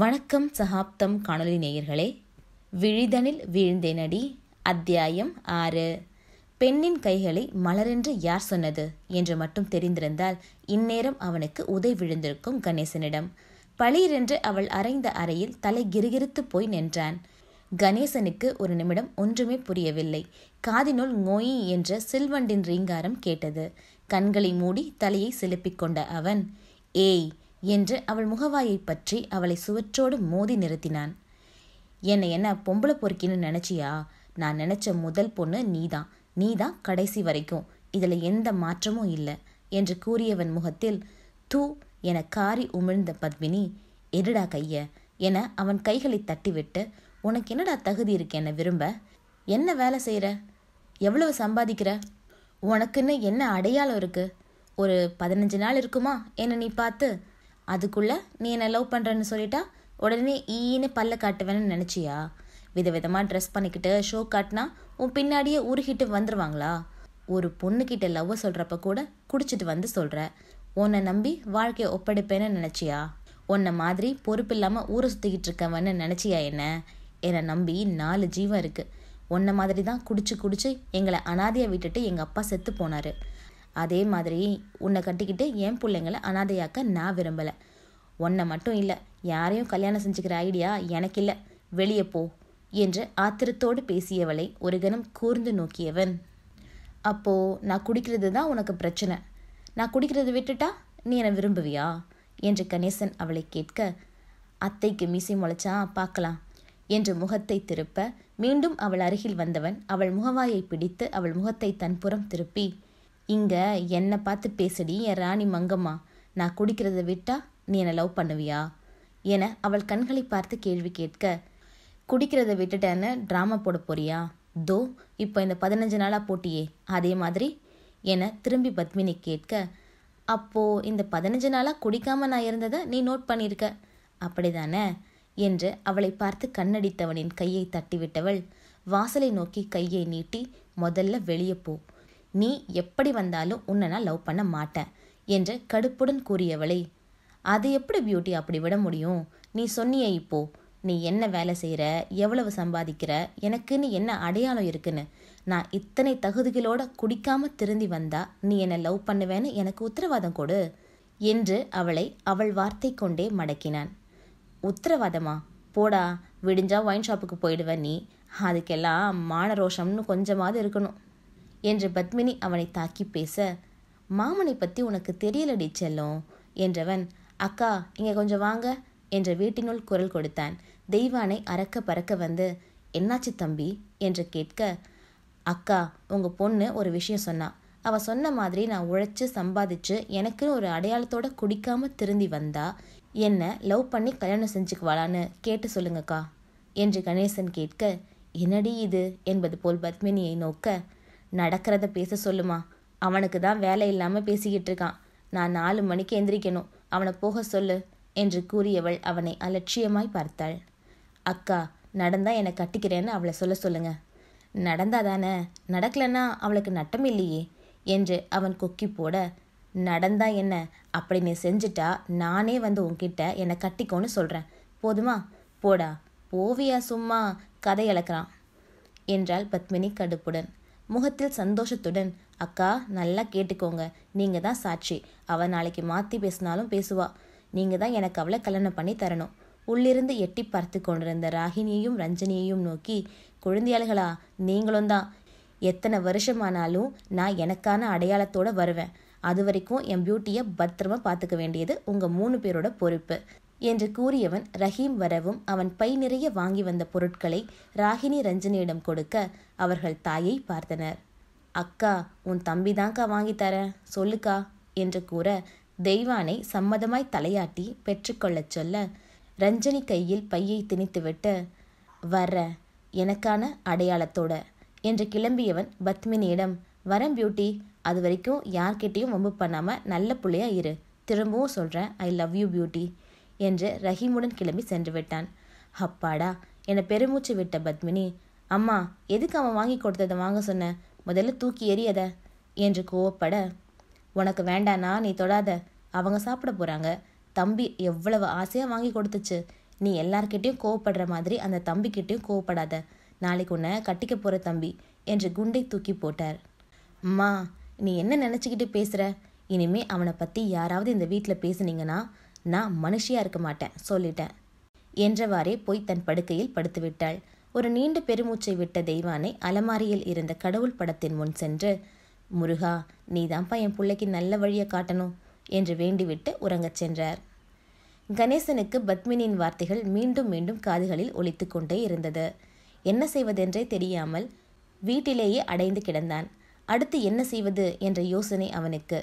வணக்கம் சகாப்தம் காணொலி நேயர்களே விழிதனில் வீழ்ந்தேனடி அத்தியாயம் ஆறு பெண்ணின் கைகளை மலரென்று யார் சொன்னது என்று மட்டும் தெரிந்திருந்தால் இந்நேரம் அவனுக்கு உதை விழுந்திருக்கும் கணேசனிடம் பளிரென்று அவள் அறைந்த அறையில் தலை கிருகிருத்து போய் நின்றான் கணேசனுக்கு ஒரு நிமிடம் ஒன்றுமே புரியவில்லை காதினுள் நோயி என்ற சில்வண்டின் ரீங்காரம் கேட்டது கண்களை மூடி தலையை செலுப்பிக் கொண்ட அவன் ஏய் என்று அவள் முகவாயை பற்றி அவளை சுவற்றோடு மோதி நிறுத்தினான் என்னை என்ன பொம்பளை பொறுக்கின்னு நினச்சியா நான் நினச்ச முதல் பொண்ணு நீதான் நீதான் கடைசி வரைக்கும் இதில் எந்த மாற்றமும் இல்லை என்று கூறியவன் முகத்தில் தூ என காரி உமிழ்ந்த பத்மினி எடுடா கைய என அவன் கைகளை தட்டிவிட்டு உனக்கு என்னடா தகுதி இருக்கு என்ன விரும்ப என்ன வேலை செய்கிற எவ்வளவு சம்பாதிக்கிற உனக்குன்னு என்ன அடையாளம் இருக்குது ஒரு பதினஞ்சு நாள் இருக்குமா என்னை நீ பார்த்து அதுக்குள்ளே நீ என்னை லவ் பண்ணுறேன்னு சொல்லிட்டா உடனே ஈன்னு பல்ல காட்டுவேன்னு நினச்சியா விதவிதமாக ட்ரெஸ் பண்ணிக்கிட்டு ஷோ காட்டினா உன் பின்னாடியே உருகிட்டு வந்துடுவாங்களா ஒரு பொண்ணுக்கிட்ட லவ்வை சொல்கிறப்ப கூட குடிச்சிட்டு வந்து சொல்கிற உன்னை நம்பி வாழ்க்கையை ஒப்படைப்பேன்னு நினச்சியா உன்னை மாதிரி பொறுப்பு இல்லாமல் ஊரை சுற்றிக்கிட்டு இருக்கவன்னு நினச்சியா என்ன என்னை நம்பி நாலு ஜீவம் இருக்குது உன்னை மாதிரி தான் குடிச்சு குடிச்சு எங்களை அனாதையாக விட்டுட்டு எங்கள் அப்பா செத்து போனார் அதே மாதிரி உன்னை கட்டிக்கிட்டு என் பிள்ளைங்களை அனாதையாக்க நான் விரும்பலை உன்னை மட்டும் இல்லை யாரையும் கல்யாணம் செஞ்சுக்கிற ஐடியா எனக்கு இல்லை வெளியே போ என்று ஆத்திரத்தோடு பேசியவளை ஒரு கணம் கூர்ந்து நோக்கியவன் அப்போது நான் குடிக்கிறது தான் உனக்கு பிரச்சனை நான் குடிக்கிறது விட்டுட்டா நீ என்னை விரும்புவியா என்று கணேசன் அவளை கேட்க அத்தைக்கு மீசை முளைச்சா பார்க்கலாம் என்று முகத்தை திருப்ப மீண்டும் அவள் அருகில் வந்தவன் அவள் முகவாயை பிடித்து அவள் முகத்தை தன்புறம் திருப்பி இங்கே என்னை பார்த்து பேசடி என் ராணி மங்கம்மா நான் குடிக்கிறத விட்டா நீ என்னை லவ் பண்ணுவியா என அவள் கண்களை பார்த்து கேள்வி கேட்க குடிக்கிறத விட்டுட்டேன்னு ட்ராமா போட போறியா தோ இப்போ இந்த பதினஞ்சு நாளாக போட்டியே அதே மாதிரி என திரும்பி பத்மினி கேட்க அப்போது இந்த பதினஞ்சு நாளாக குடிக்காமல் நான் இருந்ததை நீ நோட் பண்ணியிருக்க அப்படிதானே என்று அவளை பார்த்து கண்ணடித்தவனின் கையை தட்டிவிட்டவள் வாசலை நோக்கி கையை நீட்டி முதல்ல வெளியே போ நீ எப்படி வந்தாலும் உன்னை நான் லவ் பண்ண மாட்டேன் என்று கடுப்புடன் கூறியவளே அது எப்படி பியூட்டி அப்படி விட முடியும் நீ சொன்னியே இப்போ நீ என்ன வேலை செய்கிற எவ்வளவு சம்பாதிக்கிற எனக்குன்னு என்ன அடையாளம் இருக்குன்னு நான் இத்தனை தகுதிகளோட குடிக்காம திருந்தி வந்தா நீ என்னை லவ் பண்ணுவேன்னு எனக்கு உத்தரவாதம் கொடு என்று அவளை அவள் வார்த்தை கொண்டே மடக்கினான் உத்தரவாதமா போடா விடிஞ்சா ஒயின் ஷாப்புக்கு போயிடுவ நீ அதுக்கெல்லாம் மான ரோஷம்னு கொஞ்சமாவது இருக்கணும் என்று பத்மினி அவனை தாக்கி பேச மாமனை பற்றி உனக்கு தெரியலடி செல்லும் என்றவன் அக்கா இங்கே கொஞ்சம் வாங்க என்ற வீட்டினுள் குரல் கொடுத்தான் தெய்வானை அறக்க பறக்க வந்து என்னாச்சு தம்பி என்று கேட்க அக்கா உங்கள் பொண்ணு ஒரு விஷயம் சொன்னா அவள் சொன்ன மாதிரி நான் உழைச்சி சம்பாதிச்சு எனக்குன்னு ஒரு அடையாளத்தோட குடிக்காம திருந்தி வந்தா என்ன லவ் பண்ணி கல்யாணம் செஞ்சுக்குவாளான்னு கேட்டு சொல்லுங்கக்கா என்று கணேசன் கேட்க என்னடி இது என்பது போல் பத்மினியை நோக்க நடக்கிறத பேச சொல்லுமா அவனுக்கு தான் வேலை இல்லாமல் பேசிக்கிட்டு இருக்கான் நான் நாலு மணிக்கு எந்திரிக்கணும் அவனை போக சொல்லு என்று கூறியவள் அவனை அலட்சியமாய் பார்த்தாள் அக்கா நடந்தா என்னை கட்டிக்கிறேன்னு அவளை சொல்ல சொல்லுங்க நடந்தா தானே நடக்கலன்னா அவளுக்கு நட்டம் இல்லையே என்று அவன் கொக்கி போட நடந்தா என்ன அப்படி நீ செஞ்சுட்டா நானே வந்து உன்கிட்ட என்னை கட்டிக்கோன்னு சொல்கிறேன் போதுமா போடா போவியா சும்மா கதை இழக்கிறான் என்றாள் பத்மினி கடுப்புடன் முகத்தில் சந்தோஷத்துடன் அக்கா நல்லா கேட்டுக்கோங்க நீங்க தான் சாட்சி அவ நாளைக்கு மாத்தி பேசினாலும் பேசுவா நீங்க தான் எனக்கு அவளை கல்யாணம் பண்ணி தரணும் உள்ளிருந்து எட்டி பார்த்து கொண்டிருந்த ராகினியையும் ரஞ்சனியையும் நோக்கி குழந்தையாளர்களா நீங்களும் தான் எத்தனை வருஷமானாலும் நான் எனக்கான அடையாளத்தோடு வருவேன் அது வரைக்கும் என் பியூட்டியை பத்திரமா பார்த்துக்க வேண்டியது உங்கள் மூணு பேரோட பொறுப்பு என்று கூறியவன் ரஹீம் வரவும் அவன் பை நிறைய வாங்கி வந்த பொருட்களை ராகினி ரஞ்சனியிடம் கொடுக்க அவர்கள் தாயை பார்த்தனர் அக்கா உன் தம்பி தாங்க்கா வாங்கி தர சொல்லுக்கா என்று கூற தெய்வானை சம்மதமாய் தலையாட்டி பெற்றுக்கொள்ளச் சொல்ல ரஞ்சனி கையில் பையை திணித்துவிட்டு வர்ற எனக்கான அடையாளத்தோட என்று கிளம்பியவன் பத்மினியிடம் வரம் பியூட்டி அது வரைக்கும் யார்கிட்டேயும் வம்பு பண்ணாமல் நல்ல பிள்ளையா இரு திரும்பவும் சொல்கிறேன் ஐ லவ் யூ பியூட்டி என்று ரஹீமுடன் கிளம்பி சென்று விட்டான் அப்பாடா என பெருமூச்சு விட்ட பத்மினி அம்மா எதுக்கு அவன் வாங்கி கொடுத்ததை வாங்க சொன்ன முதல்ல தூக்கி எறியத என்று கோவப்பட உனக்கு வேண்டானா நீ தொடாத அவங்க சாப்பிட போகிறாங்க தம்பி எவ்வளவு ஆசையாக வாங்கி கொடுத்துச்சு நீ எல்லார்கிட்டையும் கோவப்படுற மாதிரி அந்த தம்பிக்கிட்டேயும் கோவப்படாத நாளைக்கு உன்னை கட்டிக்க போகிற தம்பி என்று குண்டை தூக்கி போட்டார் அம்மா நீ என்ன நினச்சிக்கிட்டு பேசுகிற இனிமே அவனை பற்றி யாராவது இந்த வீட்டில் பேசுனீங்கன்னா நான் மனுஷியா இருக்க மாட்டேன் சொல்லிட்டேன் என்றவாறே போய் தன் படுக்கையில் படுத்துவிட்டாள் ஒரு நீண்ட பெருமூச்சை விட்ட தெய்வானை அலமாரியில் இருந்த கடவுள் படத்தின் முன் சென்று முருகா நீதான்ப்பா என் பிள்ளைக்கு நல்ல வழியை காட்டணும் என்று வேண்டிவிட்டு உறங்கச் சென்றார் கணேசனுக்கு பத்மினியின் வார்த்தைகள் மீண்டும் மீண்டும் காதுகளில் ஒழித்து கொண்டே இருந்தது என்ன செய்வதென்றே தெரியாமல் வீட்டிலேயே அடைந்து கிடந்தான் அடுத்து என்ன செய்வது என்ற யோசனை அவனுக்கு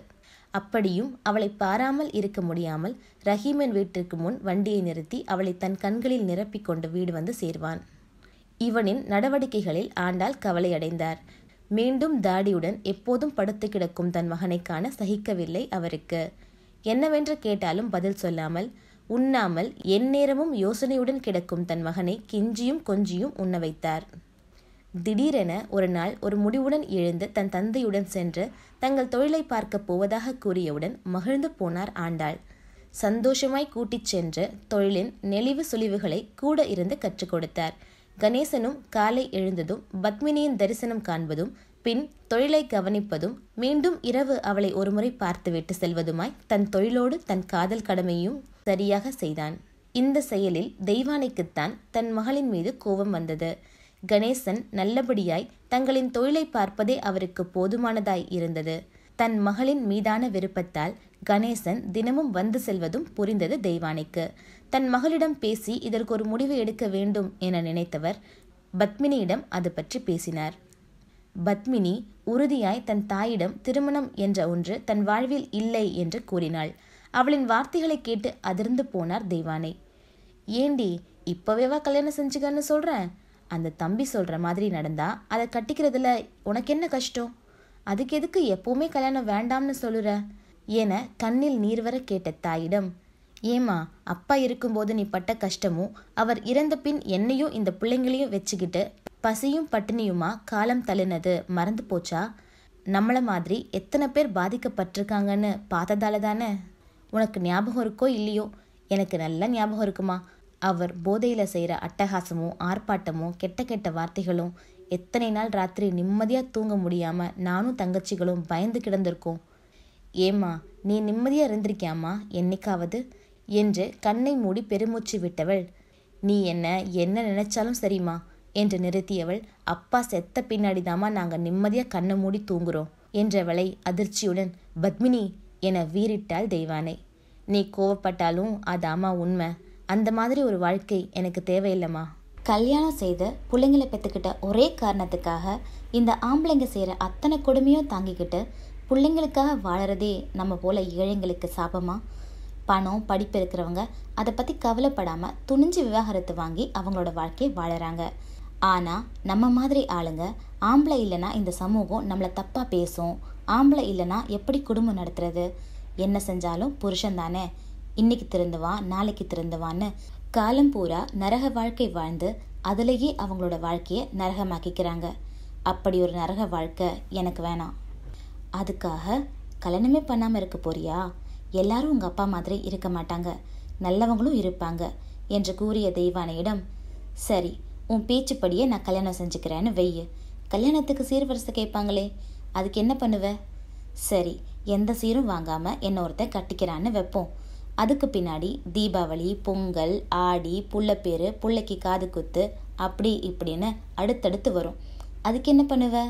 அப்படியும் அவளை பாராமல் இருக்க முடியாமல் ரஹீமன் வீட்டிற்கு முன் வண்டியை நிறுத்தி அவளை தன் கண்களில் நிரப்பிக்கொண்டு வீடு வந்து சேர்வான் இவனின் நடவடிக்கைகளில் ஆண்டாள் கவலையடைந்தார் மீண்டும் தாடியுடன் எப்போதும் படுத்து கிடக்கும் தன் மகனை காண சகிக்கவில்லை அவருக்கு என்னவென்று கேட்டாலும் பதில் சொல்லாமல் உண்ணாமல் எந்நேரமும் யோசனையுடன் கிடக்கும் தன் மகனை கெஞ்சியும் கொஞ்சியும் உண்ண வைத்தார் திடீரென ஒரு நாள் ஒரு முடிவுடன் எழுந்து தன் தந்தையுடன் சென்று தங்கள் தொழிலை பார்க்க போவதாக கூறியவுடன் மகிழ்ந்து போனார் ஆண்டாள் சந்தோஷமாய் கூட்டிச் சென்று தொழிலின் நெளிவு சுழிவுகளை கூட இருந்து கற்றுக் கொடுத்தார் கணேசனும் காலை எழுந்ததும் பத்மினியின் தரிசனம் காண்பதும் பின் தொழிலை கவனிப்பதும் மீண்டும் இரவு அவளை ஒருமுறை பார்த்துவிட்டு செல்வதுமாய் தன் தொழிலோடு தன் காதல் கடமையும் சரியாக செய்தான் இந்த செயலில் தெய்வானைக்குத்தான் தன் மகளின் மீது கோபம் வந்தது கணேசன் நல்லபடியாய் தங்களின் தொழிலை பார்ப்பதே அவருக்கு போதுமானதாய் இருந்தது தன் மகளின் மீதான விருப்பத்தால் கணேசன் தினமும் வந்து செல்வதும் புரிந்தது தெய்வானைக்கு தன் மகளிடம் பேசி இதற்கு ஒரு முடிவு எடுக்க வேண்டும் என நினைத்தவர் பத்மினியிடம் அது பற்றி பேசினார் பத்மினி உறுதியாய் தன் தாயிடம் திருமணம் என்ற ஒன்று தன் வாழ்வில் இல்லை என்று கூறினாள் அவளின் வார்த்தைகளை கேட்டு அதிர்ந்து போனார் தெய்வானை ஏண்டி இப்போவேவா கல்யாணம் செஞ்சுக்கன்னு சொல்றேன் அந்த தம்பி சொல்கிற மாதிரி நடந்தால் அதை கட்டிக்கிறதுல உனக்கு என்ன கஷ்டம் அதுக்கு எதுக்கு எப்போவுமே கல்யாணம் வேண்டாம்னு சொல்லுற என கண்ணில் நீர் வர கேட்ட தாயிடம் ஏமா அப்பா இருக்கும்போது நீ பட்ட கஷ்டமும் அவர் இறந்த பின் என்னையும் இந்த பிள்ளைங்களையும் வச்சுக்கிட்டு பசியும் பட்டினியுமா காலம் தள்ளினது மறந்து போச்சா நம்மளை மாதிரி எத்தனை பேர் பாதிக்கப்பட்டிருக்காங்கன்னு பார்த்ததால தானே உனக்கு ஞாபகம் இருக்கோ இல்லையோ எனக்கு நல்ல ஞாபகம் இருக்குமா அவர் போதையில் செய்கிற அட்டகாசமும் ஆர்ப்பாட்டமும் கெட்ட கெட்ட வார்த்தைகளும் எத்தனை நாள் ராத்திரி நிம்மதியாக தூங்க முடியாமல் நானும் தங்கச்சிகளும் பயந்து கிடந்திருக்கோம் ஏம்மா நீ நிம்மதியாக இருந்திருக்கியாமா என்னைக்காவது என்று கண்ணை மூடி பெருமூச்சு விட்டவள் நீ என்ன என்ன நினைச்சாலும் சரிம்மா என்று நிறுத்தியவள் அப்பா செத்த பின்னாடிதாம்மா நாங்கள் நிம்மதியாக கண்ணை மூடி தூங்குறோம் என்றவளை அதிர்ச்சியுடன் பத்மினி என வீறிட்டாள் தெய்வானை நீ கோவப்பட்டாலும் அதாம்மா உண்மை அந்த மாதிரி ஒரு வாழ்க்கை எனக்கு தேவையில்லைம்மா கல்யாணம் செய்து பிள்ளைங்களை பெற்றுக்கிட்ட ஒரே காரணத்துக்காக இந்த ஆம்பளைங்க செய்கிற அத்தனை கொடுமையும் தாங்கிக்கிட்டு பிள்ளைங்களுக்காக வாழறதே நம்ம போல ஏழைங்களுக்கு சாபமாக பணம் படிப்பு இருக்கிறவங்க அதை பற்றி கவலைப்படாமல் துணிஞ்சு விவாகரத்து வாங்கி அவங்களோட வாழ்க்கையை வாழறாங்க ஆனால் நம்ம மாதிரி ஆளுங்க ஆம்பளை இல்லைன்னா இந்த சமூகம் நம்மளை தப்பாக பேசும் ஆம்பளை இல்லைன்னா எப்படி குடும்பம் நடத்துறது என்ன செஞ்சாலும் புருஷன் தானே இன்னைக்கு திறந்துவா நாளைக்கு திறந்துவான்னு காலம் பூரா நரக வாழ்க்கை வாழ்ந்து அதுலேயே அவங்களோட வாழ்க்கையை நரகமாக்கிக்கிறாங்க அப்படி ஒரு நரக வாழ்க்கை எனக்கு வேணாம் அதுக்காக கல்யாணமே பண்ணாமல் இருக்க போறியா எல்லாரும் உங்கள் அப்பா மாதிரி இருக்க மாட்டாங்க நல்லவங்களும் இருப்பாங்க என்று கூறிய தெய்வானையிடம் சரி உன் பேச்சுப்படியே நான் கல்யாணம் செஞ்சுக்கிறேன்னு வெய்யு கல்யாணத்துக்கு சீர்வரிசை கேட்பாங்களே அதுக்கு என்ன பண்ணுவ சரி எந்த சீரும் வாங்காமல் என்ன ஒருத்தன் கட்டிக்கிறான்னு வைப்போம் அதுக்கு பின்னாடி தீபாவளி பொங்கல் ஆடி புள்ளப்பேரு புள்ளைக்கு காது குத்து அப்படி இப்படின்னு அடுத்தடுத்து வரும் அதுக்கு என்ன பண்ணுவ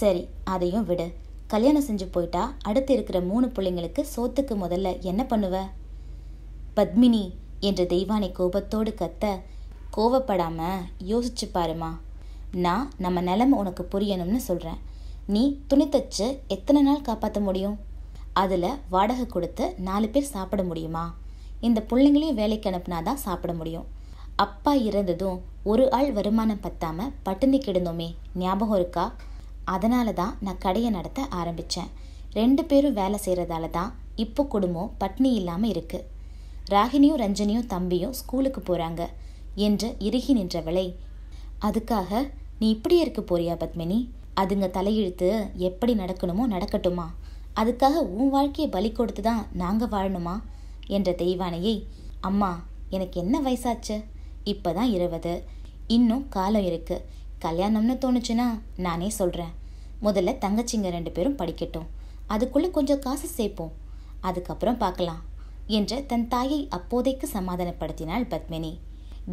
சரி அதையும் விடு கல்யாணம் செஞ்சு போயிட்டா அடுத்து இருக்கிற மூணு பிள்ளைங்களுக்கு சோத்துக்கு முதல்ல என்ன பண்ணுவ பத்மினி என்ற தெய்வானை கோபத்தோடு கத்த கோவப்படாம யோசிச்சு பாருமா நான் நம்ம நிலைமை உனக்கு புரியணும்னு சொல்கிறேன் நீ துணி தச்சு எத்தனை நாள் காப்பாற்ற முடியும் அதில் வாடகை கொடுத்து நாலு பேர் சாப்பிட முடியுமா இந்த பிள்ளைங்களையும் வேலைக்கு அனுப்புனா தான் சாப்பிட முடியும் அப்பா இறந்ததும் ஒரு ஆள் வருமானம் பற்றாமல் பட்டினி கிடந்தோமே ஞாபகம் இருக்கா அதனால தான் நான் கடையை நடத்த ஆரம்பித்தேன் ரெண்டு பேரும் வேலை செய்கிறதால தான் இப்போ குடும்பம் பட்னி இல்லாமல் இருக்குது ராகினியும் ரஞ்சனியும் தம்பியும் ஸ்கூலுக்கு போகிறாங்க என்று இறுகி நின்றவளை அதுக்காக நீ இப்படி இருக்க போறியா பத்மினி அதுங்க தலையிழுத்து எப்படி நடக்கணுமோ நடக்கட்டுமா அதுக்காக உன் வாழ்க்கையை பலி கொடுத்து தான் நாங்கள் வாழணுமா என்ற தெய்வானையை அம்மா எனக்கு என்ன வயசாச்சு இப்போ தான் இருபது இன்னும் காலம் இருக்குது கல்யாணம்னு தோணுச்சுன்னா நானே சொல்கிறேன் முதல்ல தங்கச்சிங்க ரெண்டு பேரும் படிக்கட்டும் அதுக்குள்ளே கொஞ்சம் காசு சேர்ப்போம் அதுக்கப்புறம் பார்க்கலாம் என்று தன் தாயை அப்போதைக்கு சமாதானப்படுத்தினாள் பத்மினி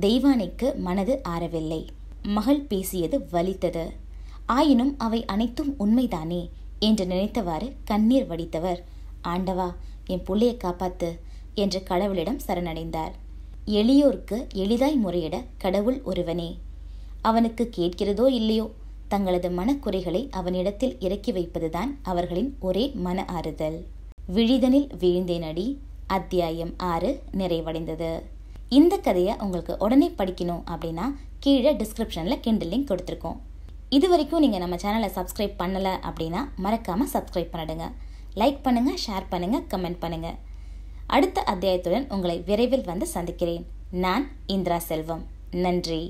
தெய்வானைக்கு மனது ஆறவில்லை மகள் பேசியது வலித்தது ஆயினும் அவை அனைத்தும் உண்மைதானே என்று நினைத்தவாறு கண்ணீர் வடித்தவர் ஆண்டவா என் பிள்ளையை காப்பாத்து என்று கடவுளிடம் சரணடைந்தார் எளியோருக்கு எளிதாய் முறையிட கடவுள் ஒருவனே அவனுக்கு கேட்கிறதோ இல்லையோ தங்களது மனக்குறைகளை அவனிடத்தில் இறக்கி வைப்பதுதான் அவர்களின் ஒரே மன ஆறுதல் விழிதனில் நடி அத்தியாயம் ஆறு நிறைவடைந்தது இந்த கதையை உங்களுக்கு உடனே படிக்கணும் அப்படின்னா கீழே டிஸ்கிரிப்ஷனில் கிண்டில் லிங்க் கொடுத்துருக்கோம் இது வரைக்கும் நீங்கள் நம்ம சேனலை சப்ஸ்கிரைப் பண்ணலை அப்படின்னா மறக்காமல் சப்ஸ்கிரைப் பண்ணிடுங்க லைக் பண்ணுங்கள் ஷேர் பண்ணுங்கள் கமெண்ட் பண்ணுங்கள் அடுத்த அத்தியாயத்துடன் உங்களை விரைவில் வந்து சந்திக்கிறேன் நான் இந்திரா செல்வம் நன்றி